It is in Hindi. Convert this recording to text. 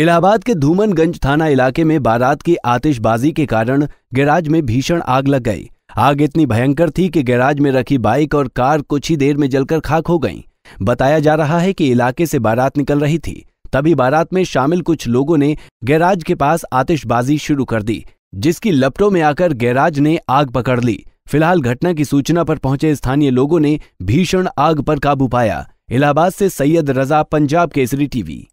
इलाहाबाद के धूमनगंज थाना इलाके में बारात की आतिशबाजी के कारण गैराज में भीषण आग लग गई आग इतनी भयंकर थी कि गैराज में रखी बाइक और कार कुछ ही देर में जलकर खाक हो गई बताया जा रहा है कि इलाके से बारात निकल रही थी तभी बारात में शामिल कुछ लोगों ने गैराज के पास आतिशबाजी शुरू कर दी जिसकी लपटों में आकर गैराज ने आग पकड़ ली फिलहाल घटना की सूचना पर पहुंचे स्थानीय लोगों ने भीषण आग पर काबू पाया इलाहाबाद से सैयद रजा पंजाब केसरी टीवी